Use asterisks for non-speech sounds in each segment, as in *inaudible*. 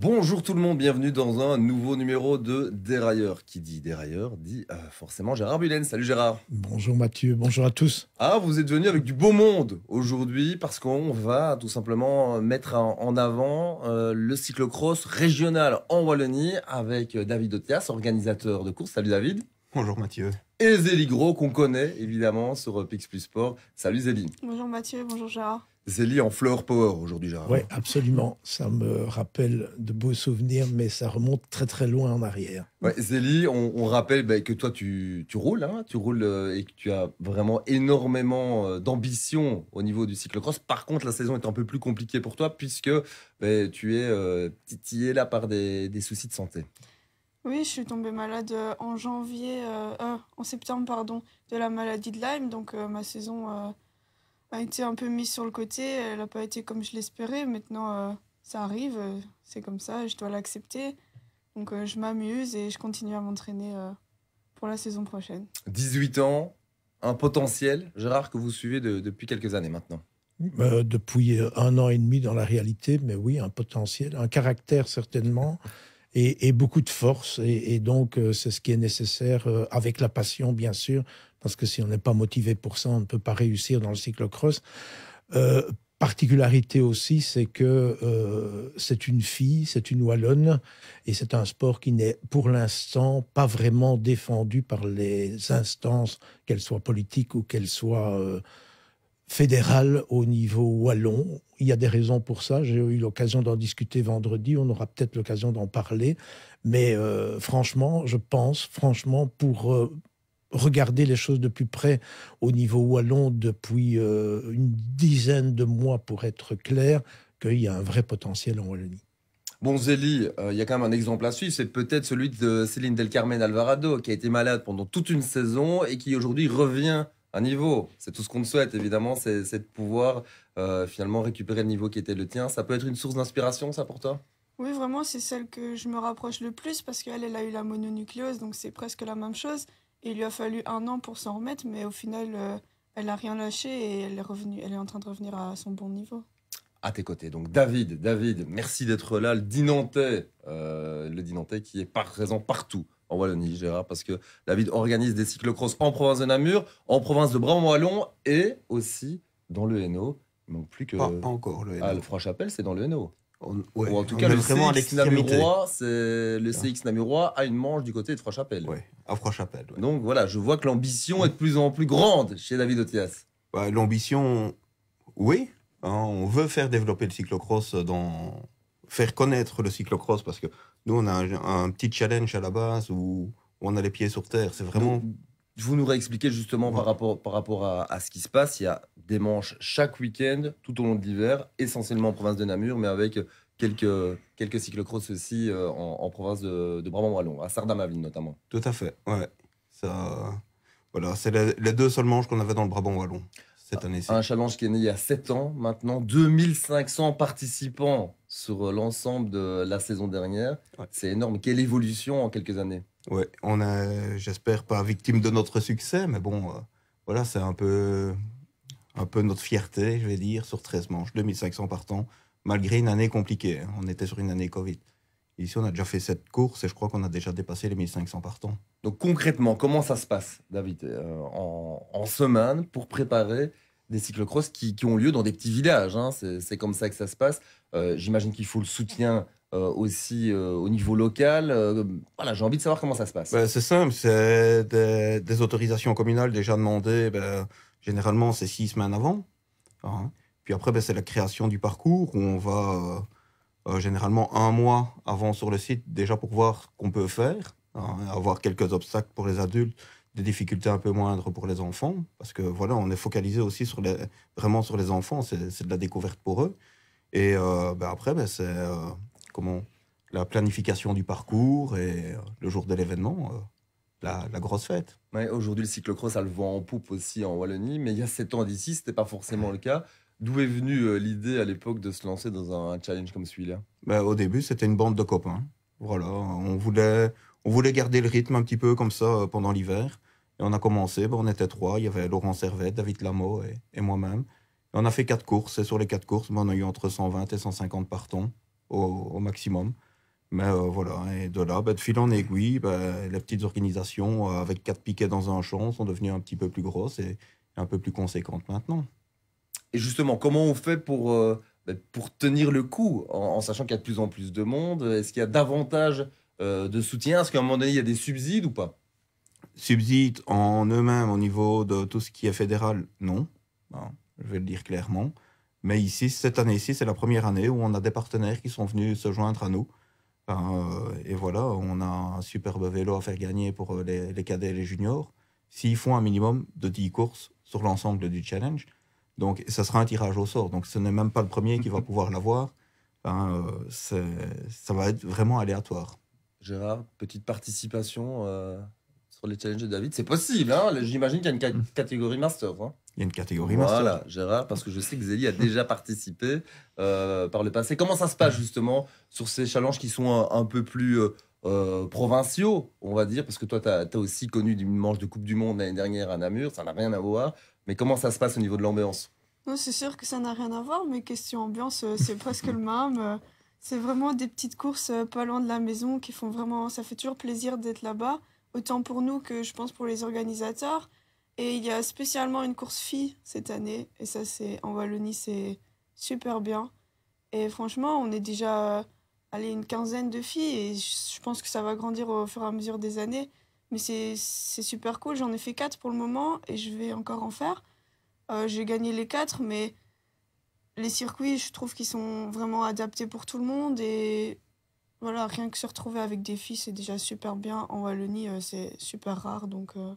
Bonjour tout le monde, bienvenue dans un nouveau numéro de Dérailleur. Qui dit Dérailleur dit euh, forcément Gérard Bulen. Salut Gérard. Bonjour Mathieu, bonjour à tous. Ah, vous êtes venu avec du beau monde aujourd'hui parce qu'on va tout simplement mettre en avant euh, le cyclocross régional en Wallonie avec euh, David Otias, organisateur de course. Salut David. Bonjour Mathieu. Et Zélie Gros, qu'on connaît évidemment sur Pix Plus Sport. Salut Zélie. Bonjour Mathieu, bonjour Gérard. Zélie en fleur power aujourd'hui, Gérard. Oui, absolument. Ça me rappelle de beaux souvenirs, mais ça remonte très très loin en arrière. Zélie, on, rappelle bah, que toi tu, roules, tu roules hein. euh, et que tu as vraiment énormément euh, d'ambition au niveau du cyclocross. Par contre, la saison est un peu plus compliquée pour toi puisque bah, tu es euh, titillé là par des soucis de santé. Oui, je suis tombée malade euh, en janvier, euh, euh, en septembre, pardon, de la maladie de Lyme. Donc ma saison a été un peu mise sur le côté. Elle n'a pas été comme je l'espérais. Maintenant, ça arrive, c'est comme ça, je dois l'accepter. Donc je m'amuse et je continue à m'entraîner pour la saison prochaine. 18 ans, un potentiel, Gérard, que vous suivez depuis quelques années maintenant. depuis un an et demi dans la réalité, mais oui, un potentiel, un caractère certainement, et, beaucoup de force. Et, donc, euh, c'est ce qui est nécessaire euh, avec la passion, bien sûr, parce que si on n'est pas motivé pour ça, on ne peut pas réussir dans le cyclocross. Euh, particularité aussi, c'est que euh, c'est une fille, c'est une wallonne, et c'est un sport qui n'est pour l'instant pas vraiment défendu par les instances, qu'elles soient politiques ou qu'elles soient fédéral au niveau wallon. Il y a des raisons pour ça. J'ai eu l'occasion d'en discuter vendredi. On aura peut-être l'occasion d'en parler. Mais euh, franchement, je pense, franchement, pour euh, regarder les choses de plus près au niveau wallon depuis euh, une dizaine de mois, pour être clair, qu'il y a un vrai potentiel en Wallonie. Bon, Zélie, il y a quand même un exemple à suivre, c'est peut-être celui de Céline Del Carmen Alvarado, qui a été malade pendant toute une saison et qui aujourd'hui revient un niveau. C'est tout ce qu'on souhaite, évidemment, c'est de pouvoir euh, finalement récupérer le niveau qui était le tien. Ça peut être une source d'inspiration, ça, pour toi Oui, vraiment, c'est celle que je me rapproche le plus parce qu'elle, elle a eu la mononucléose, donc c'est presque la même chose. il lui a fallu un an pour s'en remettre, mais au final, euh, elle n'a rien lâché et elle est, revenue, elle est en train de revenir à son bon niveau à tes côtés. Donc David, David, merci d'être là, le Dinantais, euh, le Dinantais qui est présent partout en Wallonie, Gérard, parce que David organise des cyclocross en province de Namur, en province de bram wallon et aussi dans le Hainaut. Non plus que. Pas, encore le Hainaut. Ah, le chapelle c'est dans le Hainaut. Ou en tout cas, le CX, Namurois, le ah. CX Namurois a une manche du côté de Franchapelle. Oui, à frois Ouais. Donc voilà, je vois que l'ambition est de plus en plus grande chez David Otias. Bah, l'ambition, oui. Hein, on veut faire développer le cyclocross, dans... faire connaître le cyclocross, parce que nous, on a un, petit challenge à la base où on a les pieds sur terre. C'est vraiment. vous nous réexpliquez justement par rapport, par rapport à, ce qui se passe. Il y a des manches chaque week-end tout au long de l'hiver, essentiellement en province de Namur, mais avec quelques, quelques cyclocross aussi euh, en, province de, Brabant-Wallon, à Sardamaville notamment. Tout à fait, ouais. Ça, voilà, c'est les, deux seules manches qu'on avait dans le Brabant-Wallon cette année-ci. Un challenge qui est né il y a 7 ans maintenant, 2500 participants sur euh, l'ensemble de la saison dernière. C'est énorme. Quelle évolution en quelques années. Oui, on a, j'espère, pas victime de notre succès, mais bon, euh, voilà, c'est un peu, un peu notre fierté, je vais dire, sur 13 manches, 2500 partants, malgré une année compliquée. Hein. On était sur une année Covid. Ici, on a déjà fait cette course et je crois qu'on a déjà dépassé les 1500 partants. Donc concrètement, comment ça se passe, David, euh, en, semaine pour préparer des cyclocross qui, ont lieu dans des petits villages. Hein. C'est comme ça que ça se passe. Euh, j'imagine qu'il faut le soutien euh, aussi euh, au niveau local. voilà, j'ai envie de savoir comment ça se passe. Ben, c'est simple, c'est des, autorisations communales déjà demandées. Ben, généralement, c'est six semaines avant. Hein. Puis après, ben, c'est la création du parcours où on va généralement un mois avant sur le site déjà pour voir qu'on peut faire, hein, avoir quelques obstacles pour les adultes des difficultés un peu moindres pour les enfants, parce que voilà, on est focalisé aussi sur les, vraiment sur les enfants, c'est de la découverte pour eux. Et euh, ben, après, ben, c'est euh, comment la planification du parcours et euh, le jour de l'événement, la, grosse fête. Aujourd'hui, le cyclocross ça le voit en poupe aussi en Wallonie, mais il y a 7 ans d'ici, ce n'était pas forcément le cas. D'où est venue l'idée à l'époque de se lancer dans un, challenge comme celui-là ben, Au début, c'était une bande de copains. Voilà, on voulait, on voulait garder le rythme un petit peu comme ça euh, pendant l'hiver. Et on a commencé, ben, on était trois. Il y avait Laurent Servet, David Lameau et, moi-même. on a fait quatre courses. Et sur les quatre courses, on a eu entre 120 et 150 partons au, maximum. Mais euh, voilà, et de là, ben, de fil en aiguille, bah, les petites organisations euh, avec quatre piquets dans un champ sont devenues un petit peu plus grosses et, un peu plus conséquentes maintenant. Et justement, comment on fait pour, bah, pour tenir le coup en sachant qu'il y a de plus en plus de monde Est-ce qu'il y a davantage euh, de soutien Est-ce qu'à un moment donné, il y a des subsides ou pas Subsides en eux-mêmes, au niveau de tout ce qui est fédéral, non. Je vais le dire clairement. Mais ici, cette année-ci, c'est la première année où on a des partenaires qui sont venus se joindre à nous. Euh, et voilà, on a un superbe vélo à faire gagner pour euh, les, cadets et les juniors. S'ils font un minimum de 10 courses sur l'ensemble du challenge, donc ça sera un tirage au sort. Donc ce n'est même pas le premier qui va *laughs* pouvoir l'avoir. ça va être vraiment aléatoire. Gérard, petite participation euh, sur les challenges de David. C'est possible, hein. j'imagine qu'il y a une mm. catégorie master. Hein. il y a une catégorie master. Voilà, Gérard, parce que je sais que Zélie a déjà participé euh, par le passé. Comment ça se passe justement sur ces challenges qui sont un, peu plus euh, provinciaux, on va dire Parce que toi, tu as, aussi connu une manche de Coupe du Monde l'année dernière à Namur, ça n'a rien à voir. Mais comment ça se passe au niveau de l'ambiance C'est sûr que ça n'a rien à voir, mais question ambiance, c'est *laughs* presque le même. C'est vraiment des petites courses euh, pas loin de la maison qui font vraiment. Ça fait toujours plaisir d'être là-bas, autant pour nous que je pense pour les organisateurs. Et il y a spécialement une course filles cette année. Et ça, c'est en Wallonie, c'est super bien. Et franchement, on est déjà euh, allé une quinzaine de filles et je pense que ça va grandir au fur et à mesure des années. Mais c'est super cool. J'en ai fait quatre pour le moment et je vais encore en faire. Euh, j'ai gagné les quatre, mais les circuits, je trouve qu'ils sont vraiment adaptés pour tout le monde. Et voilà, rien que se retrouver avec des filles, c'est déjà super bien. En Wallonie, euh, c'est super rare. Donc euh,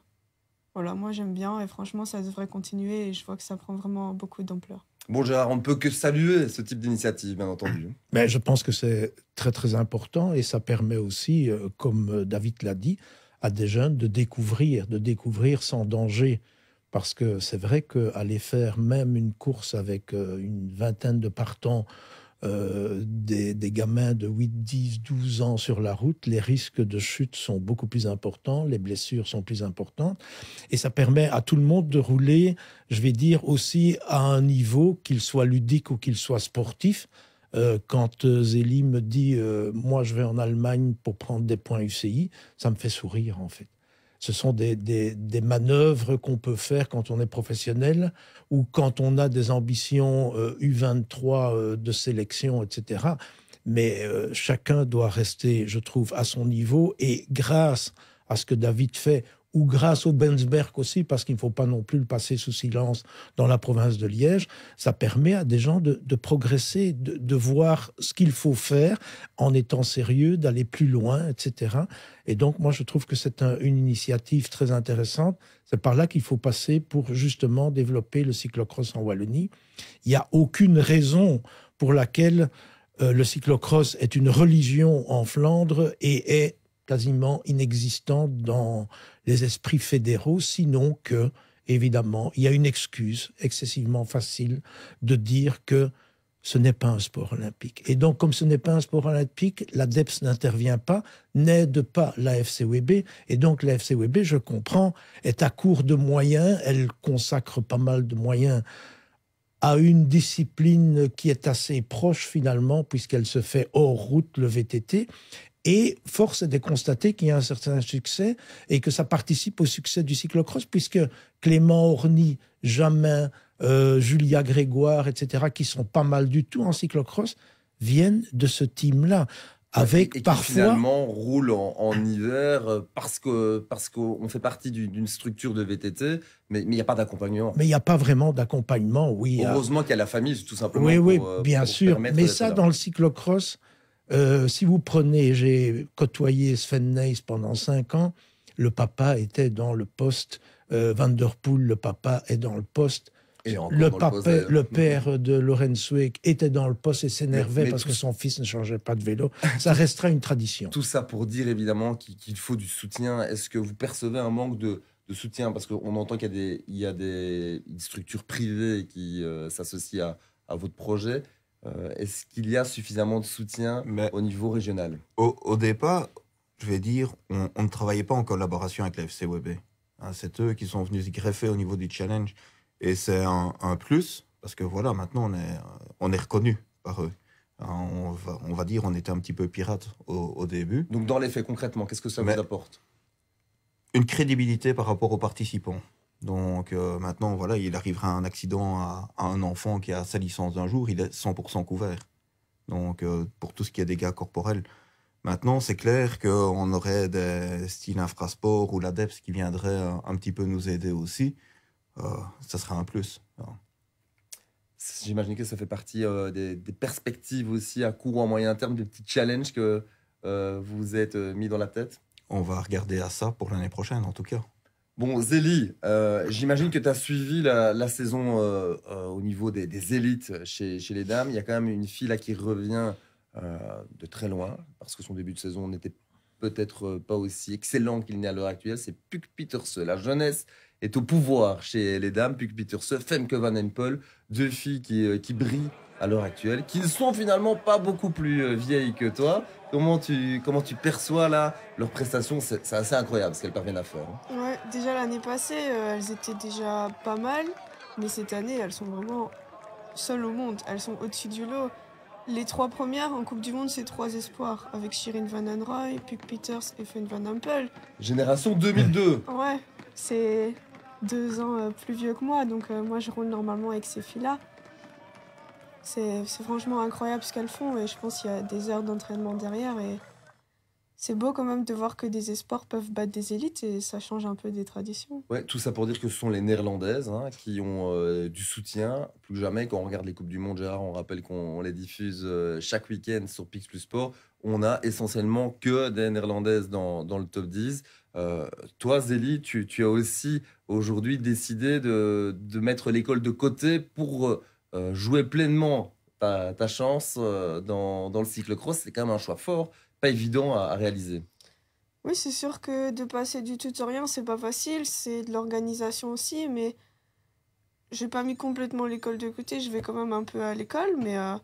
voilà, moi j'aime bien et franchement, ça devrait continuer. Et je vois que ça prend vraiment beaucoup d'ampleur. Bon Gérard, on ne peut que saluer ce type d'initiative, bien entendu. Mais je pense que c'est très très important et ça permet aussi, euh, comme David l'a dit, à des jeunes de découvrir, de découvrir sans danger parce que c'est vrai qu'aller faire même une course avec euh, une vingtaine de partants, euh, des, gamins de 8, 10, 12 ans sur la route, les risques de chute sont beaucoup plus importants, les blessures sont plus importantes, et ça permet à tout le monde de rouler, je vais dire, aussi à un niveau, qu'il soit ludique ou qu'il soit sportif. Euh, quand Zélie me dit Moi, je vais en Allemagne pour prendre des points UCI », ça me fait sourire, en fait. Ce sont des, manœuvres qu'on peut faire quand on est professionnel ou quand on a des ambitions euh, U23 euh, de sélection, etc. Mais euh, chacun doit rester, je trouve, à son niveau et grâce à ce que David fait ou grâce au Bensberg aussi, parce qu'il ne faut pas non plus le passer sous silence dans la province de Liège, ça permet à des gens de, progresser, de, voir ce qu'il faut faire en étant sérieux, d'aller plus loin, etc. Et donc, moi, je trouve que c'est une initiative très intéressante. C'est par là qu'il faut passer pour justement développer le cyclocross en Wallonie. Il n'y a aucune raison pour laquelle euh, le cyclocross est une religion en Flandre et est quasiment inexistante dans les esprits fédéraux, sinon que, évidemment, il y a une excuse excessivement facile de dire que ce n'est pas un sport olympique. Et donc, comme ce n'est pas un sport olympique, la DEPS n'intervient pas, n'aide pas la FCWB. Et donc, la FCWB, je comprends, est à court de moyens. Elle consacre pas mal de moyens à une discipline qui est assez proche finalement, puisqu'elle se fait hors route, le VTT. Et force est de constater qu'il y a un certain succès et que ça participe au succès du cyclocross, puisque Clément Orny, Jamin, euh, Julia Grégoire, etc., qui sont pas mal du tout en cyclocross, viennent de ce team-là. Avec et qui finalement roule en, hiver euh, parce que parce qu'on fait partie d'une structure de VTT, mais il n'y a pas d'accompagnement. Mais il n'y a pas vraiment d'accompagnement, oui. Hein. Heureusement qu'il y a la famille, tout simplement. Oui, oui, euh, bien sûr. Mais ça, dans le cyclocross, euh, si vous prenez, j'ai côtoyé Sven Neis pendant cinq ans, le papa était dans le poste, Vanderpool. Euh, Van Der Poel, le papa est dans le poste, le, le, père de Lorenz était dans le poste et s'énervait parce que son fils ne changeait pas de vélo. *laughs* Ça restera une tradition. Tout ça pour dire évidemment qu'il faut du soutien. Est-ce que vous percevez un manque de, soutien Parce qu'on entend qu'il y, y a, des, structures privées qui euh, s'associent à, à votre projet. Euh, est-ce qu'il y a suffisamment de soutien au niveau régional au, départ, je vais dire, on, ne travaillait pas en collaboration avec la FCWB. Hein, c'est eux qui sont venus se greffer au niveau du challenge. Et c'est un, plus, parce que voilà, maintenant, on est, euh, on reconnu par eux. Hein, on, va, dire, on était un petit peu pirate au, début. Donc, dans les faits, concrètement, qu'est-ce que ça vous apporte Une crédibilité par rapport aux participants. Donc euh, maintenant, voilà, il arrivera un accident à, un enfant qui a sa licence d'un jour, il est 100% couvert. Donc euh, pour tout ce qui est dégâts corporels. Maintenant, c'est clair qu'on aurait des styles infrasport ou l'ADEPS qui viendrait euh, un, petit peu nous aider aussi. ça serait un plus. Hein. J'imagine que ça fait partie des, des, perspectives aussi à court ou à moyen terme, des petits challenges que vous vous êtes mis dans la tête. On va regarder à ça pour l'année prochaine, en tout cas. Bon, Zélie, euh, j'imagine que tu as suivi la, saison euh, euh, au niveau des, élites chez, les dames. Il y a quand même une fille là qui revient de très loin, parce que son début de saison n'était peut-être pas aussi excellent qu'il n'est à l'heure actuelle. C'est Puck Peterse. La jeunesse est au pouvoir chez les dames. Puck Peterse, Femke Van Empel, deux filles qui, qui brillent à l'heure actuelle, qui ne sont finalement pas beaucoup plus vieilles que toi, Comment tu, comment tu perçois là leur prestation C'est assez incroyable ce qu'elles parviennent à faire. Hein. déjà l'année passée, euh, elles étaient déjà pas mal, mais cette année, elles sont vraiment seules au monde. Elles sont au-dessus du lot. Les trois premières en Coupe du Monde, c'est trois espoirs, avec Shirin Van Anroy, Pick Peters et Fenn Van Ampel. Génération 2002 *laughs* Ouais, c'est deux ans euh, plus vieux que moi, donc euh, moi je roule normalement avec ces filles-là. C'est franchement incroyable ce qu'elles font et je pense qu'il y a des heures d'entraînement derrière et c'est beau quand même de voir que des espoirs peuvent battre des élites et ça change un peu des traditions. Ouais, tout ça pour dire que ce sont les Néerlandaises hein, qui ont euh, du soutien. Plus que jamais, quand on regarde les Coupes du Monde, on rappelle qu'on les diffuse euh, chaque week-end sur Pix Plus Sport. On a essentiellement que des Néerlandaises dans, le top 10. Euh, toi, Zélie, tu, as aussi aujourd'hui décidé de, de mettre l'école de côté pour euh, jouer pleinement ta, chance euh, dans, le cycle cross, c'est quand même un choix fort, pas évident à, réaliser. Oui, c'est sûr que de passer du tout au rien, c'est pas facile, c'est de l'organisation aussi, mais j'ai pas mis complètement l'école de côté, je vais quand même un peu à l'école, mais euh,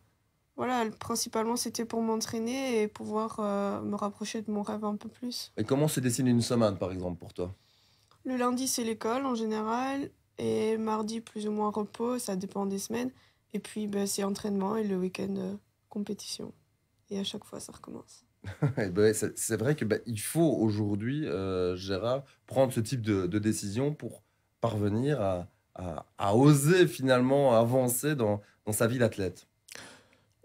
voilà, principalement c'était pour m'entraîner et pouvoir me rapprocher de mon rêve un peu plus. Et comment se dessine une semaine, par exemple, pour toi Le lundi, c'est l'école en général. Et mardi, plus ou moins repos, ça dépend des semaines. Et puis, ben, c'est entraînement et le week-end, euh, compétition. Et à chaque fois, ça recommence. *laughs* Eh ben, c'est vrai qu'il ben, il faut aujourd'hui, euh, Gérard, prendre ce type de, décision pour parvenir à, oser finalement avancer dans, sa vie d'athlète.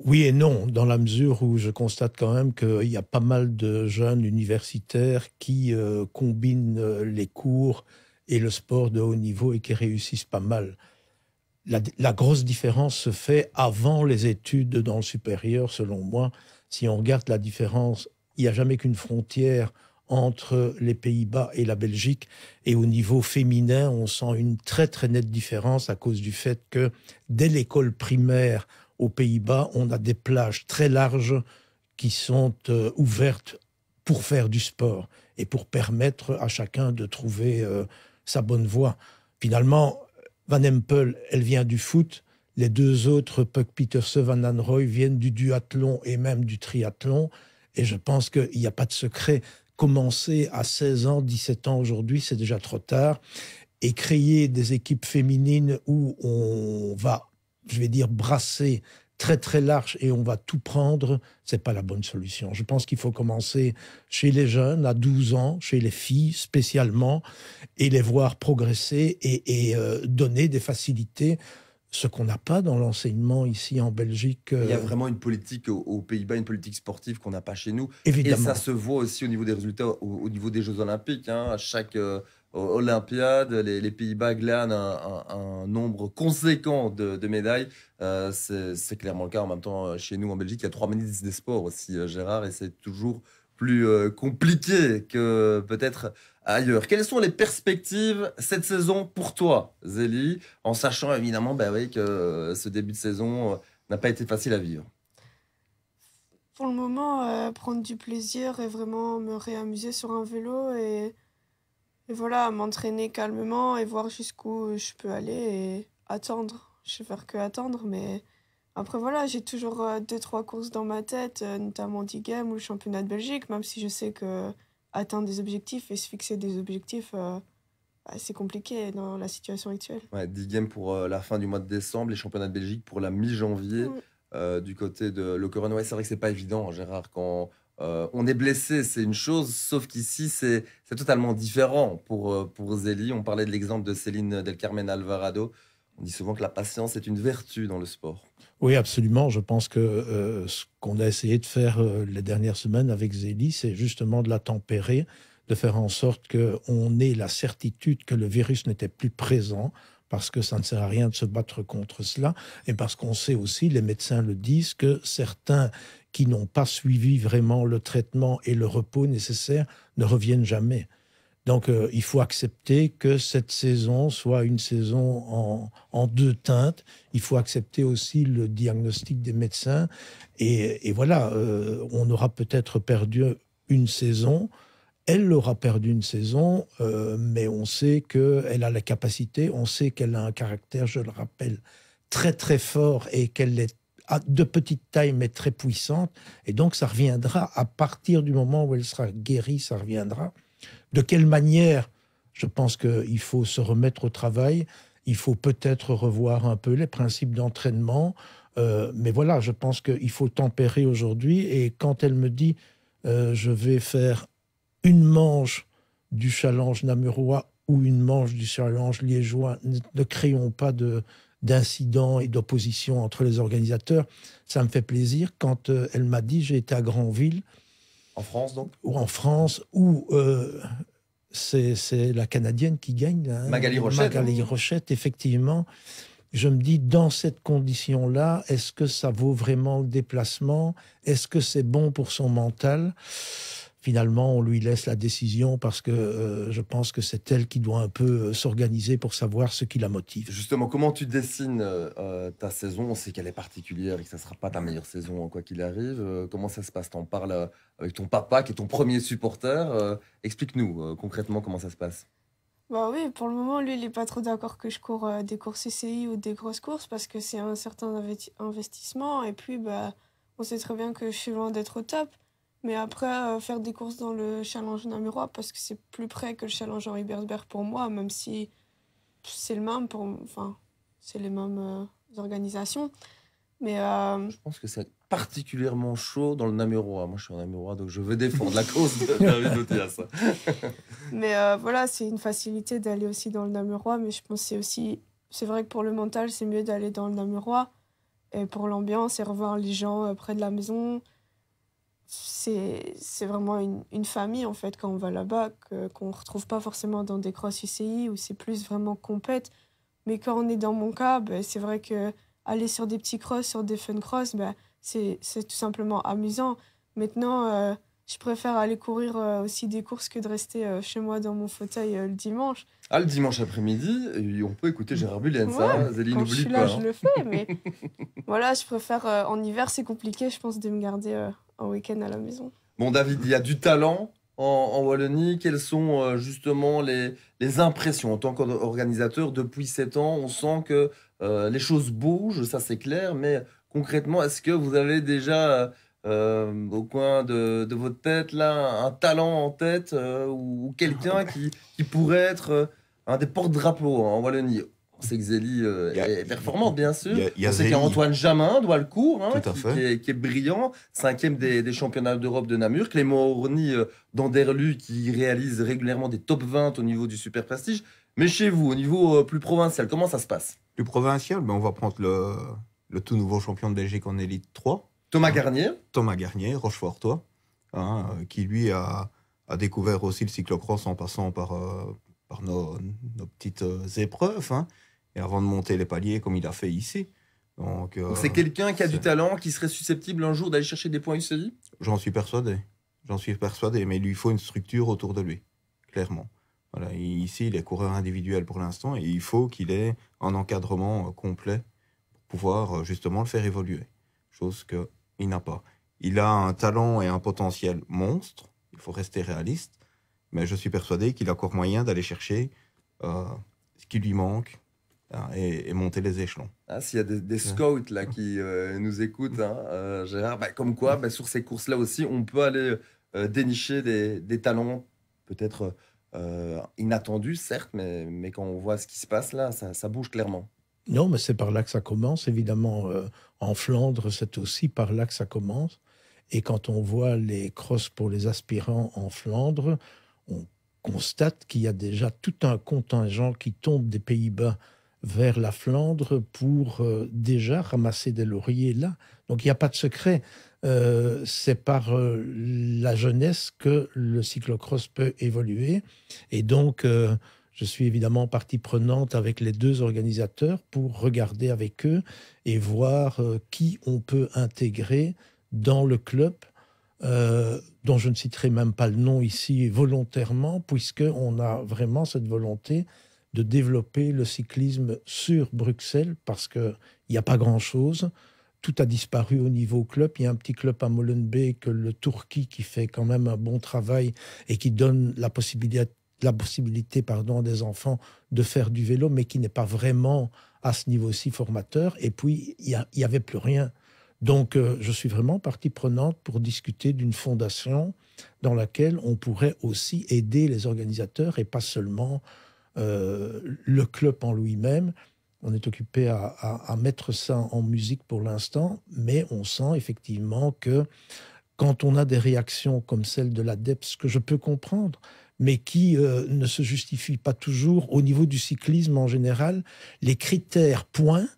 Oui et non, dans la mesure où je constate quand même qu'il y a pas mal de jeunes universitaires qui euh, combinent les cours et le sport de haut niveau et qui réussissent pas mal. La, grosse différence se fait avant les études dans le supérieur, selon moi. Si on regarde la différence, il n'y a jamais qu'une frontière entre les Pays-Bas et la Belgique. Et au niveau féminin, on sent une très très nette différence à cause du fait que dès l'école primaire aux Pays-Bas, on a des plages très larges qui sont euh, ouvertes pour faire du sport et pour permettre à chacun de trouver euh, sa bonne voix. Finalement, Van Empel, elle vient du foot. Les deux autres, Puck Peterse, Van Anroy, viennent du duathlon et même du triathlon. Et je pense qu'il n'y a pas de secret. Commencer à 16 ans, 17 ans aujourd'hui, c'est déjà trop tard. Et créer des équipes féminines où on va, je vais dire, brasser très très large et on va tout prendre, c'est pas la bonne solution. Je pense qu'il faut commencer chez les jeunes, à 12 ans, chez les filles spécialement, et les voir progresser et, euh, donner des facilités ce qu'on n'a pas dans l'enseignement ici en Belgique. Euh. Il y a vraiment une politique aux, Pays-Bas, une politique sportive qu'on n'a pas chez nous. Évidemment. Et ça se voit aussi au niveau des résultats, au, niveau des Jeux Olympiques. Hein. Chaque, euh, Olympiades. Les, Pays-Bas glanent un, nombre conséquent de, médailles. Euh, c'est clairement le cas. En même temps, euh, chez nous, en Belgique, il y a trois ministres des Sports aussi, euh, Gérard, et c'est toujours plus compliqué que peut-être ailleurs. Quelles sont les perspectives cette saison pour toi, Zélie, en sachant évidemment bah, que ce début de saison n'a pas été facile à vivre pour le moment, prendre du plaisir et vraiment me réamuser sur un vélo et et voilà, m'entraîner calmement et voir jusqu'où je peux aller et attendre. Je vais faire que attendre, mais après voilà, j'ai toujours euh, deux trois courses dans ma tête, euh, notamment 10 games ou le championnat de Belgique, même si je sais que atteindre des objectifs et se fixer des objectifs euh, bah, c'est compliqué dans la situation actuelle. Ouais, 10 games pour la fin du mois de décembre, les championnats de Belgique pour la mi-janvier. Mm. du côté de Le Corona, c'est vrai que n'est pas évident, Gérard, quand euh, on est blessé, c'est une chose, sauf qu'ici, c'est totalement différent euh, pour, Zélie. On parlait de l'exemple de Céline Del Carmen Alvarado. On dit souvent que la patience est une vertu dans le sport. Oui, absolument. Je pense que euh, ce qu'on a essayé de faire les dernières semaines avec Zélie, c'est justement de la tempérer, de faire en sorte qu'on ait la certitude que le virus n'était plus présent, parce que ça ne sert à rien de se battre contre cela, et parce qu'on sait aussi, les médecins le disent, que certains qui n'ont pas suivi vraiment le traitement et le repos nécessaire ne reviennent jamais. Donc euh, il faut accepter que cette saison soit une saison en, deux teintes. Il faut accepter aussi le diagnostic des médecins. Et, voilà, euh, on aura peut-être perdu une saison, elle aura perdu une saison, euh, mais on sait qu'elle a la capacité, on sait qu'elle a un caractère, je le rappelle, très très fort et qu'elle est de petite taille mais très puissante. Et donc ça reviendra à partir du moment où elle sera guérie, ça reviendra. De quelle manière Je pense qu'il faut se remettre au travail. Il faut peut-être revoir un peu les principes d'entraînement. Euh, mais voilà, je pense qu'il faut tempérer aujourd'hui. Et quand elle me dit euh, je vais faire une manche du challenge namurois ou une manche du challenge liégeois. Ne, créons pas d'incidents et d'opposition entre les organisateurs. Ça me fait plaisir quand euh, elle m'a dit j'ai été à Granville. En France donc Ou en France, où euh, c'est la Canadienne qui gagne. Hein. Magali Rochette. Hein. Magali Rochette, effectivement. Je me dis, dans cette condition-là, est-ce que ça vaut vraiment le déplacement Est-ce que c'est bon pour son mental finalement, on lui laisse la décision parce que euh, je pense que c'est elle qui doit un peu euh, s'organiser pour savoir ce qui la motive. Justement, comment tu dessines euh, ta saison On sait qu'elle est particulière et que ça ne sera pas ta meilleure saison, hein, quoi qu'il arrive. comment ça se passe Tu en parles avec ton papa qui est ton premier supporter. Explique-nous concrètement comment ça se passe. Bah oui, pour le moment, lui, il n'est pas trop d'accord que je cours des courses CCI ou des grosses courses parce que c'est un certain investissement. Et puis, bah, on sait très bien que je suis loin d'être au top. Mais après, euh, faire des courses dans le challenge Namurois, parce que c'est plus près que le challenge Henri Berzberg pour moi, même si c'est le même pour. Enfin, c'est les mêmes euh, organisations. Mais. Euh, je pense que c'est particulièrement chaud dans le Namurois. Moi, je suis en Namurois, donc je veux défendre la cause *laughs* de *laughs* mais voilà, c'est une facilité d'aller aussi dans le Namurois, mais je pense c'est aussi. C'est vrai que pour le mental, c'est mieux d'aller dans le Namurois. Et pour l'ambiance, et revoir les gens près de la maison c'est vraiment une, famille en fait quand on va là-bas, qu'on ne retrouve pas forcément dans des cross UCI où c'est plus vraiment compète. Mais quand on est dans mon cas, ben, c'est vrai que aller sur des petits cross, sur des fun cross, ben, c'est tout simplement amusant. Maintenant, euh, je préfère aller courir euh, aussi des courses que de rester euh, chez moi dans mon fauteuil le dimanche. Ah, le dimanche après-midi, on peut écouter Gérard ça, hein, Je suis là, je hein. le fais, mais *laughs* voilà, je préfère. en hiver, c'est compliqué, je pense, de me garder week-end à la maison. Bon, David, il y a du talent en, Wallonie. Quelles sont euh, justement les, impressions en tant qu'organisateur Depuis sept ans, on sent que euh, les choses bougent, ça c'est clair, mais concrètement, est-ce que vous avez déjà euh, au coin de, votre tête là un talent en tête ou, quelqu'un qui, pourrait être un des porte-drapeaux en Wallonie c'est que Zélie est euh, performante, bien sûr. Il y a, Antoine Jamin, doit le cours, hein, qui, est, qui, est, brillant, cinquième des, des championnats d'Europe de Namur. Clément Orny euh, d'Anderlu, qui réalise régulièrement des top 20 au niveau du Super Prestige. Mais chez vous, au niveau euh, plus provincial, comment ça se passe Plus provincial, ben on va prendre le, tout nouveau champion de Belgique en Élite 3. Thomas Garnier. Thomas Garnier, Rochefort-Toi, hein, qui lui a, découvert aussi le cyclocross en passant par, nos, petites épreuves. Hein et avant de monter les paliers comme il a fait ici. Donc, euh, c'est quelqu'un qui a du talent, qui serait susceptible un jour d'aller chercher des points UCI J'en suis persuadé. J'en suis persuadé, mais il lui faut une structure autour de lui, clairement. Voilà, ici, il est coureur individuel pour l'instant et il faut qu'il ait un encadrement euh, complet pour pouvoir euh, justement le faire évoluer, chose qu'il n'a pas. Il a un talent et un potentiel monstre, il faut rester réaliste, mais je suis persuadé qu'il a encore moyen d'aller chercher ce qui lui manque Hein, et, monter les échelons. Ah, s'il y a des, scouts là, qui euh, nous écoutent, hein, euh, Gérard, bah, comme quoi, bah, sur ces courses-là aussi, on peut aller euh, dénicher des, des talents, peut-être inattendus, certes, mais, quand on voit ce qui se passe là, ça, ça bouge clairement. Non, mais c'est par là que ça commence, évidemment. en Flandre, c'est aussi par là que ça commence. Et quand on voit les crosses pour les aspirants en Flandre, on constate qu'il y a déjà tout un contingent qui tombe des Pays-Bas vers la Flandre pour euh, déjà ramasser des lauriers là. Donc il n'y a pas de secret. Euh, c'est par euh, la jeunesse que le cyclocross peut évoluer. Et donc, je suis évidemment partie prenante avec les deux organisateurs pour regarder avec eux et voir qui on peut intégrer dans le club dont je ne citerai même pas le nom ici volontairement, puisqu'on a vraiment cette volonté de développer le cyclisme sur Bruxelles parce qu'il n'y a pas grand-chose. Tout a disparu au niveau club. Il y a un petit club à Molenbeek, le Turki, qui fait quand même un bon travail et qui donne la possibilité, la possibilité pardon, à des enfants de faire du vélo, mais qui n'est pas vraiment à ce niveau-ci formateur. Et puis, il n'y avait plus rien. Donc, euh, je suis vraiment partie prenante pour discuter d'une fondation dans laquelle on pourrait aussi aider les organisateurs et pas seulement euh, le club en lui-même. On est occupé à, mettre ça en musique pour l'instant, mais on sent effectivement que quand on a des réactions comme celle de l'ADEPS, que je peux comprendre, mais qui euh, ne se justifie pas toujours au niveau du cyclisme en général, les critères points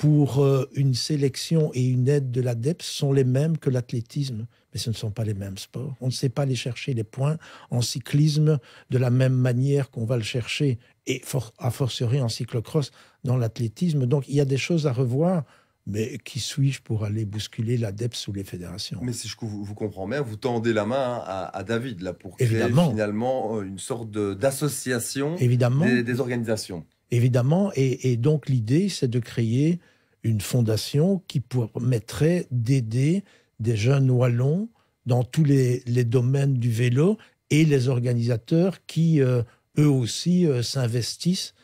pour euh, une sélection et une aide de l'ADEPS sont les mêmes que l'athlétisme, mais ce ne sont pas les mêmes sports. On ne sait pas aller chercher les points en cyclisme de la même manière qu'on va le chercher, et à a fortiori en cyclocross dans l'athlétisme. Donc il y a des choses à revoir. Mais qui suis-je pour aller bousculer l'ADEPS ou les fédérations Mais si je vous, comprends bien, vous tendez la main à, David là pour créer finalement euh, une sorte d'association des organisations évidemment. Et, donc l'idée, c'est de créer une fondation qui permettrait d'aider des jeunes wallons dans tous les, domaines du vélo et les organisateurs qui, euh, eux aussi, euh, s'investissent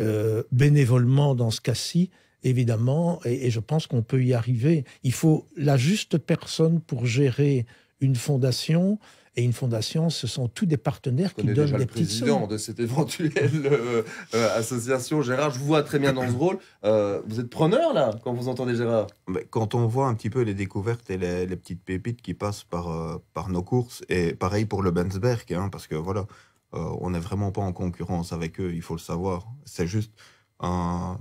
euh, bénévolement dans ce cas-ci, évidemment, et, je pense qu'on peut y arriver. Il faut la juste personne pour gérer une fondation, et une fondation, ce sont tous des partenaires qui donnent déjà des le petites président de cette éventuelle *laughs* euh, euh, association, Gérard, je vous vois très bien dans ce rôle. Euh, vous êtes preneur, là, quand vous entendez Gérard Mais Quand on voit un petit peu les découvertes et les, petites pépites qui passent par, par nos courses, et pareil pour le Bensberg, hein, parce que voilà, on n'est vraiment pas en concurrence avec eux, il faut le savoir. C'est juste un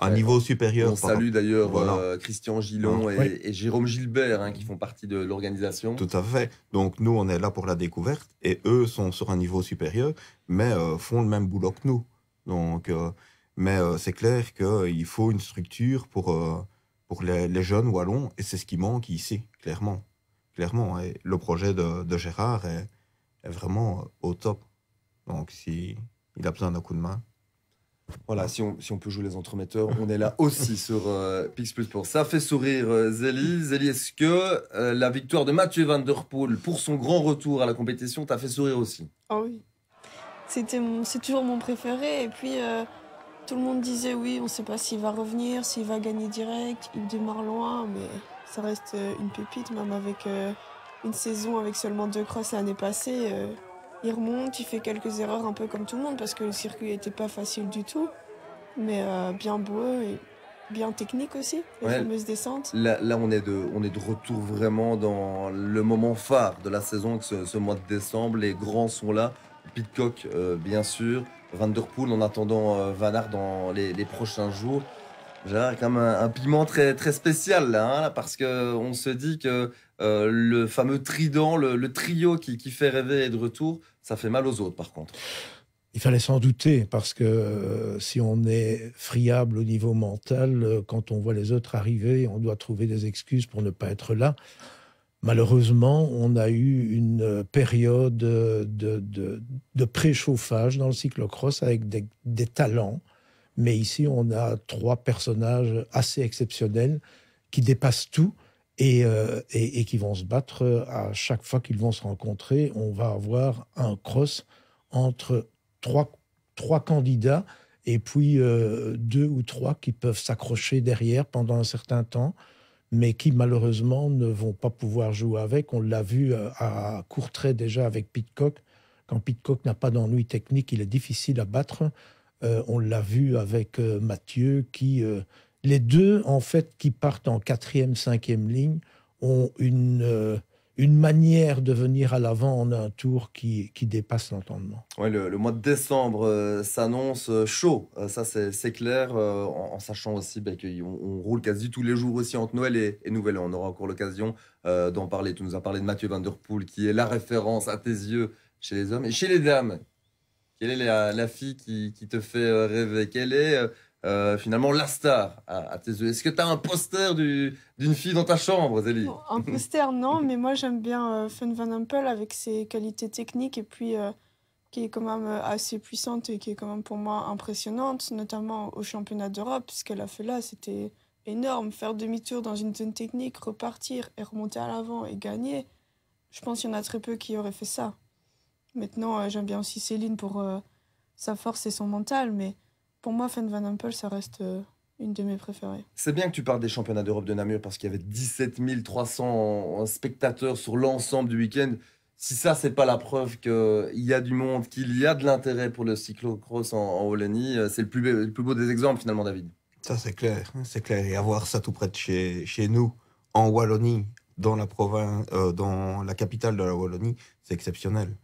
un niveau supérieur. On salue d'ailleurs euh, Christian Gillon et, Jérôme Gilbert hein, qui font partie de l'organisation. Tout à fait. Donc nous, on est là pour la découverte et eux sont sur un niveau supérieur, mais euh, font le même boulot que nous. Donc, euh, mais c'est clair qu'il faut une structure pour, pour les, jeunes wallons et c'est ce qui manque ici, clairement. Clairement. Et le projet de, Gérard est, est, vraiment au top. Donc si il a besoin d'un coup de main. Voilà, si on, si on, peut jouer les entremetteurs, on est là *laughs* aussi sur euh, Pix Plus pour ça. Fait sourire euh, Zélie. Zélie, est-ce que euh, la victoire de Mathieu Van Der Poel pour son grand retour à la compétition t'a fait sourire aussi Ah oui. C'était c'est toujours mon préféré. Et puis, tout le monde disait oui, on ne sait pas s'il va revenir, s'il va gagner direct. Il démarre loin, mais ça reste une pépite, même avec une saison avec seulement deux crosses l'année passée il remonte, il fait quelques erreurs un peu comme tout le monde parce que le circuit n'était pas facile du tout, mais euh, bien beau et bien technique aussi, les ouais, fameuses Là, on, est de, on est de retour vraiment dans le moment phare de la saison, ce, mois de décembre, les grands sont là, Pitcock euh, bien sûr, Van Der Poel en attendant euh, Van Aert dans les prochains jours. Comme un, piment très, très spécial là, hein, parce parce qu'on se dit que euh, le fameux trident, le, trio qui, fait rêver et de retour, ça fait mal aux autres par contre. Il fallait s'en douter parce que euh, si on est friable au niveau mental, euh, quand on voit les autres arriver, on doit trouver des excuses pour ne pas être là. Malheureusement, on a eu une période de, préchauffage dans le cyclocross avec des talents mais ici, on a trois personnages assez exceptionnels qui dépassent tout euh, et, qui vont se battre à chaque fois qu'ils vont se rencontrer. On va avoir un cross entre trois, candidats et puis euh, deux ou trois qui peuvent s'accrocher derrière pendant un certain temps, mais qui malheureusement ne vont pas pouvoir jouer avec. On l'a vu euh, à, à déjà avec Pitcock. Quand Pitcock n'a pas d'ennui technique, il est difficile à battre. Euh, on l'a vu avec euh, Mathieu, qui euh, les deux en fait qui partent en quatrième, cinquième ligne ont une manière de venir à l'avant en un tour qui, dépasse l'entendement. Ouais, le, mois de décembre s'annonce chaud, ça c'est clair, en, sachant aussi bah, qu'on roule quasi tous les jours aussi entre Noël et, et Nouvel An. On aura encore l'occasion d'en parler. Tu nous as parlé de Mathieu Van Der Poel, qui est la référence à tes yeux chez les hommes et chez les dames, quelle est la, fille qui, te fait euh, rêver Quelle est euh, euh, finalement la star à, tes yeux Est-ce que tu as un poster d'une fille dans ta chambre, Zélie Un poster, non, mais moi j'aime bien Fun Van Ampel avec ses qualités techniques et puis qui est quand même assez puissante et qui est quand même pour moi impressionnante, notamment au championnat d'Europe. Ce qu'elle a fait là, c'était énorme. Faire demi-tour dans une zone technique, repartir et remonter à l'avant et gagner. Je pense qu'il y en a très peu qui auraient fait ça. Maintenant, euh, j'aime bien aussi Céline pour euh, sa force et son mental, mais pour moi, Fan Van Ampel, ça reste euh, une de mes préférées. C'est bien que tu parles des championnats d'Europe de Namur parce qu'il y avait 17 300 spectateurs sur l'ensemble du week-end. Si ça, c'est pas la preuve qu'il y a du monde, qu'il y a de l'intérêt pour le cyclocross en, en Wallonie, c'est le plus, beau, des exemples finalement, David. Ça, c'est clair, c'est clair. Et avoir ça tout près de chez, chez nous, en Wallonie, dans la province, dans la capitale de la Wallonie, c'est exceptionnel.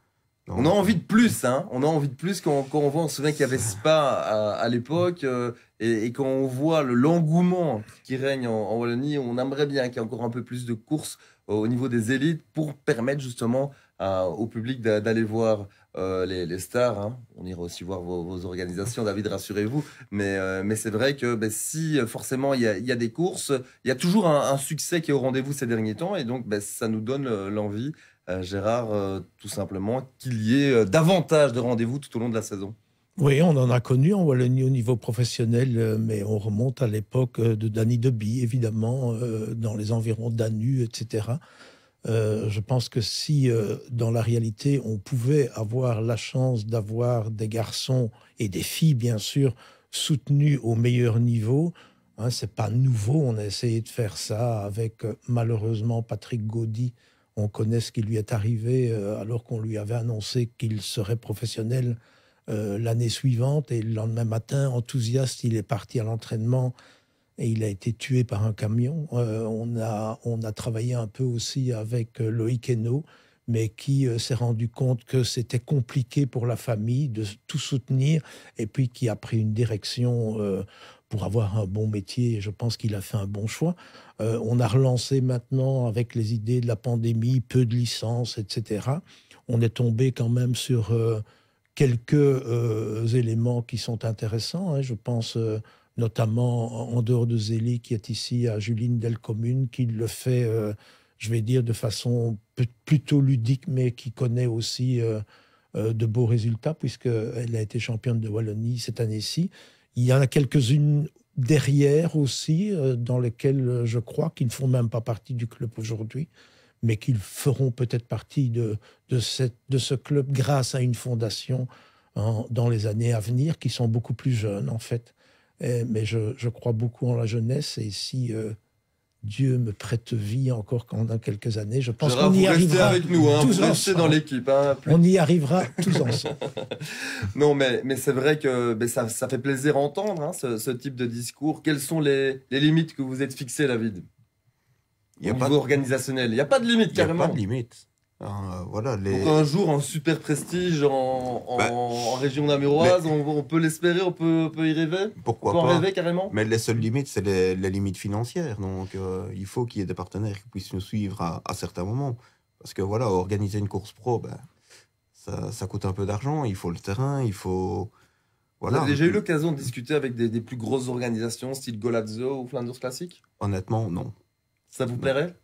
Hein. On a envie de plus, On a envie de plus quand, on voit, on se souvient qu'il y avait Spa à, l'époque, euh, et, quand on voit le l'engouement qui règne en, Wallonie, on aimerait bien qu'il y ait encore un peu plus de courses euh, au niveau des élites pour permettre justement au public d'aller voir euh, les, stars. Hein. On ira aussi voir vos, organisations, David, rassurez-vous. Mais, c'est vrai que ben, si forcément il y, a, des courses, il y a toujours un, succès qui est au rendez-vous ces derniers temps, et donc ben, ça nous donne l'envie euh, Gérard, euh, tout simplement, qu'il y ait euh, davantage de rendez-vous tout au long de la saison oui, on en a connu en Wallonie au niveau professionnel, mais on remonte à l'époque de Danny Deby, évidemment, dans les environs d'Anu, etc. je pense que si, dans la réalité, on pouvait avoir la chance d'avoir des garçons et des filles, bien sûr, soutenus au meilleur niveau, hein, c'est pas nouveau. On a essayé de faire ça avec, malheureusement, Patrick Gaudy on connaît ce qui lui est arrivé euh, alors qu'on lui avait annoncé qu'il serait professionnel euh, l'année suivante. Et le lendemain matin, enthousiaste, il est parti à l'entraînement et il a été tué par un camion. Euh, on, a, on a travaillé un peu aussi avec Loïc mais qui s'est rendu compte que c'était compliqué pour la famille de tout soutenir et puis qui a pris une direction pour avoir un bon métier. Je pense qu'il a fait un bon choix. Euh, on a relancé maintenant avec les idées de la pandémie, peu de licences, etc. On est tombé quand même sur euh, quelques euh, éléments qui sont intéressants. Hein. Je pense notamment en dehors de Zélie qui est ici à Juline Delcommune, qui le fait, je vais dire, de façon plutôt ludique, mais qui connaît aussi de beaux résultats, puisqu'elle a été championne de Wallonie cette année-ci. Il y en a quelques-unes derrière aussi, euh, dans lesquelles euh, je crois qu'ils ne font même pas partie du club aujourd'hui, mais qu'ils feront peut-être partie de, de, cette, de ce club grâce à une fondation hein, dans les années à venir, qui sont beaucoup plus jeunes en fait. Eh, mais je, crois beaucoup en la jeunesse et si euh, Dieu me prête vie encore dans quelques années. Je pense qu'on y arrivera. avec nous, hein. tous vous ensemble. dans l'équipe. Hein. on y arrivera tous ensemble. *laughs* non, mais, mais c'est vrai que ça, fait plaisir à entendre hein, ce, type de discours. Quelles sont les, limites que vous êtes fixées, David Il niveau organisationnel, il n'y a pas de limite carrément. pas de limite. Euh, voilà, les... un jour, un super prestige en, bah, région namuroise, on, peut l'espérer, on peut, peut, y rêver Pourquoi on peut pas en rêver carrément Mais les seules limites, c'est les, limites financières. Donc euh, il faut qu'il y ait des partenaires qui puissent nous suivre à, certains moments. Parce que voilà, organiser une course pro, ben, ça, coûte un peu d'argent, il faut le terrain, il faut... Voilà, Vous avez déjà eu l'occasion de discuter avec des, des, plus grosses organisations, style Golazzo ou Flanders Classic Honnêtement, non. Ça vous plairait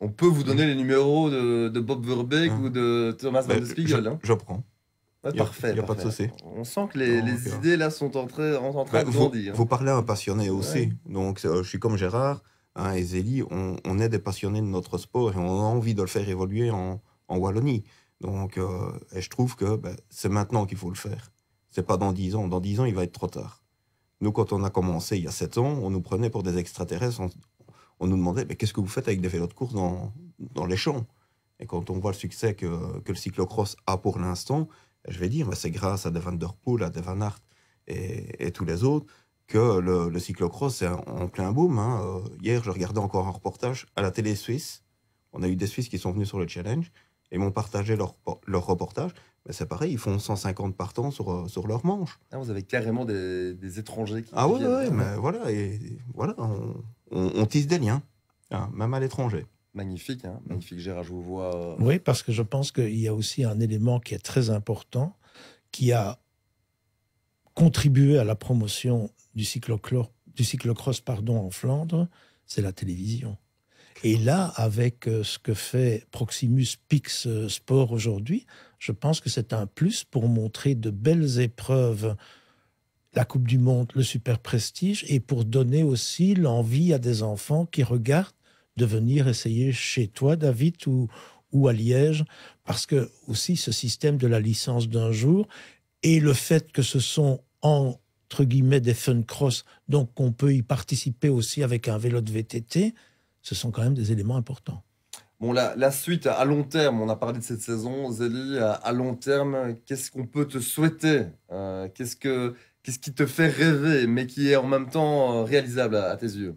on peut vous donner mm. les numéros de, Bob Verbeek mm. ou de Thomas bah, Van de Spiegel. Je, hein. prends. parfait. pas de On sent que les, euh, idées là sont en train, bah, de grandir. Vous, parlez à un passionné aussi. Donc euh, je suis comme Gérard hein, et Zélie, on, est des passionnés de notre sport et on a envie de le faire évoluer en, Wallonie. Donc euh, je trouve que bah, c'est maintenant qu'il faut le faire. C'est pas dans 10 ans. Dans 10 ans, il va être trop tard. Nous, quand on a commencé il y a 7 ans, on nous prenait pour des extraterrestres on nous demandait mais qu'est-ce que vous faites avec des vélos de course dans, dans les champs Et quand on voit le succès que, que le cyclocross a pour l'instant, je vais dire, bah, c'est grâce à des Van Der Poel, à des Van et, tous les autres que le, le cyclocross est en plein boom. Hein. Euh, hier, je regardais encore un reportage à la télé suisse. On a eu des Suisses qui sont venus sur le challenge et m'ont partagé leur, leur reportage. Mais c'est pareil, ils font 150 partants sur, euh, sur leur manche. Ah, vous avez carrément des, étrangers qui. Ah oui, mais voilà. Et, voilà on, tisse des liens, hein, même à l'étranger. Magnifique, hein, mm. magnifique Gérard, je vous vois. Euh, oui, parce que je pense qu'il y a aussi un élément qui est très important, qui a contribué à la promotion du, du cyclocross pardon, en Flandre, c'est la télévision. Et là, avec euh, ce que fait Proximus Pix euh, Sport aujourd'hui, je pense que c'est un plus pour montrer de belles épreuves la Coupe du Monde, le super prestige, et pour donner aussi l'envie à des enfants qui regardent de venir essayer chez toi, David, ou, ou à Liège, parce que aussi ce système de la licence d'un jour et le fait que ce sont entre guillemets des fun cross, donc on peut y participer aussi avec un vélo de VTT, ce sont quand même des éléments importants. Bon, la, suite à long terme, on a parlé de cette saison. Zélie, à, long terme, qu'est-ce qu'on peut te souhaiter euh, quest Qu'est-ce qui te fait rêver, mais qui est en même temps euh, réalisable à, tes yeux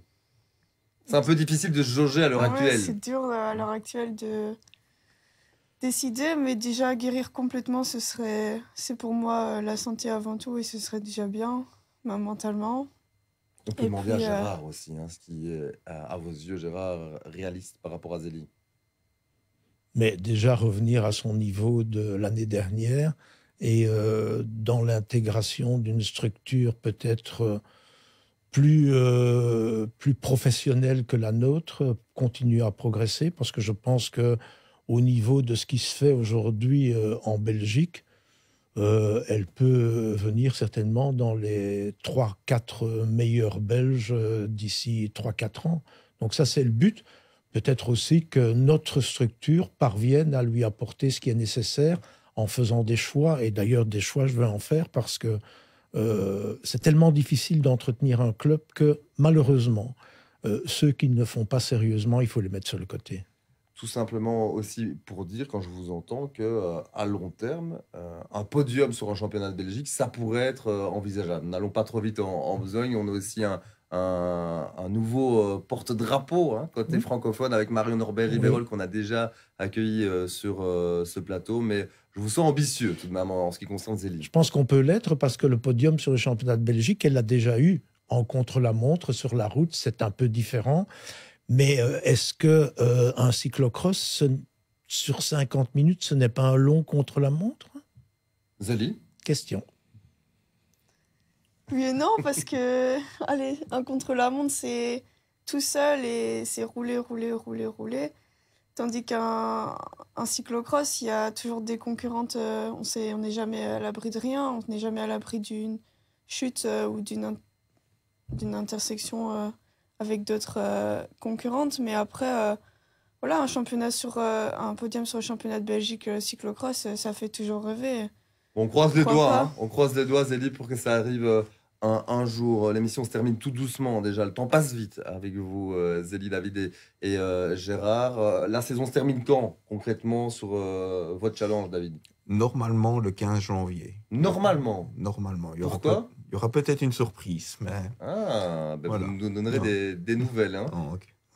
C'est un peu difficile de se jauger à l'heure actuelle. C'est dur euh, à l'heure actuelle de décider, mais déjà guérir complètement, ce serait, c'est pour moi euh, la santé avant tout, et ce serait déjà bien, mentalement. On peut demander à Gérard aussi, hein, ce qui est à, à, vos yeux, Gérard, réaliste par rapport à Zélie. Mais déjà revenir à son niveau de l'année dernière, et euh, dans l'intégration d'une structure peut-être euh, plus, euh, plus professionnelle que la nôtre, continue à progresser parce que je pense que au niveau de ce qui se fait aujourd'hui en Belgique, elle peut venir certainement dans les 3-4 meilleurs Belges d'ici 3-4 ans. Donc ça, c'est le but. Peut-être aussi que notre structure parvienne à lui apporter ce qui est nécessaire en faisant des choix. Et d'ailleurs, des choix, je veux en faire parce que euh, c'est tellement difficile d'entretenir un club que malheureusement, euh, ceux qui ne font pas sérieusement, il faut les mettre sur le côté. Tout simplement aussi pour dire, quand je vous entends, que euh, à long terme, un podium sur un championnat de Belgique, ça pourrait être envisageable. N'allons pas trop vite en besogne. On a aussi un, un, nouveau euh, porte-drapeau hein, côté mmh. francophone avec Marion Norbert Ribérol qu'on a déjà accueilli euh, sur euh, ce plateau. Mais je vous sens ambitieux tout de même en, ce qui concerne Zélie. Je pense qu'on peut l'être parce que le podium sur le championnat de Belgique, elle l'a déjà eu en contre-la-montre sur la route. C'est un peu différent. Mais est-ce que un cyclocross sur 50 minutes, ce n'est pas un long contre-la-montre Zélie Question. Oui et non, parce que, *laughs* allez, un contre-la-montre, c'est tout seul et c'est rouler, rouler, rouler, rouler. Tandis qu'un un cyclocross, il y a toujours des concurrentes, euh, on sait, on n'est jamais à l'abri de rien, on n'est jamais à l'abri d'une chute euh, ou d'une d'une intersection euh, avec d'autres concurrentes. Mais après, voilà, un championnat sur un podium sur le championnat de Belgique cyclocross, ça fait toujours rêver. On croise les doigts, hein. on croise les doigts, Zélie, pour que ça arrive un, jour. Euh, l'émission se termine tout doucement déjà. Le temps passe vite avec vous, euh, Zélie David et, euh, Gérard. la saison se termine quand concrètement sur votre challenge, David Normalement le 15 janvier. Normalement Normalement. Il y aura Il y aura peut-être une surprise. Mais... Ah, ben, vous nous donnerez des, nouvelles. Hein. Ah,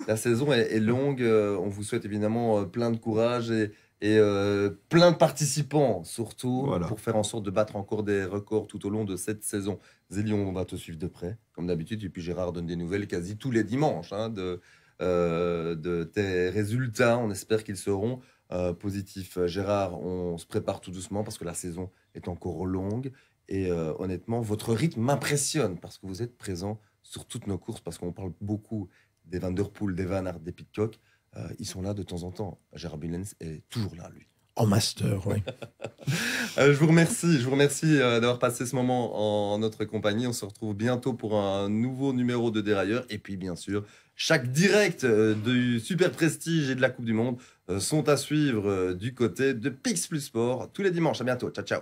la saison est longue. on vous souhaite évidemment plein de courage et, et euh, plein de participants, surtout, pour faire en sorte de battre encore des records tout au long de cette saison. Zélion, on va te suivre de près, comme d'habitude. Et puis Gérard donne des nouvelles quasi tous les dimanches hein, de, euh, de tes résultats. On espère qu'ils seront euh, positifs. Gérard, on se prépare tout doucement parce que la saison est encore longue. Et honnêtement, votre rythme m'impressionne parce que vous êtes présent sur toutes nos courses, parce qu'on parle beaucoup des Vanderpool, des Van des Pitcock. Euh, ils sont là de temps en temps. Gérard est toujours là, lui. En master, oui. *laughs* Euh, je vous remercie, je vous remercie euh, d'avoir passé ce moment en notre compagnie. On se retrouve bientôt pour un nouveau numéro de Dérailleur. Et puis, bien sûr, chaque direct du Super Prestige et de la Coupe du Monde sont à suivre du côté de Pix Plus Sport tous les dimanches. À bientôt. Ciao, ciao.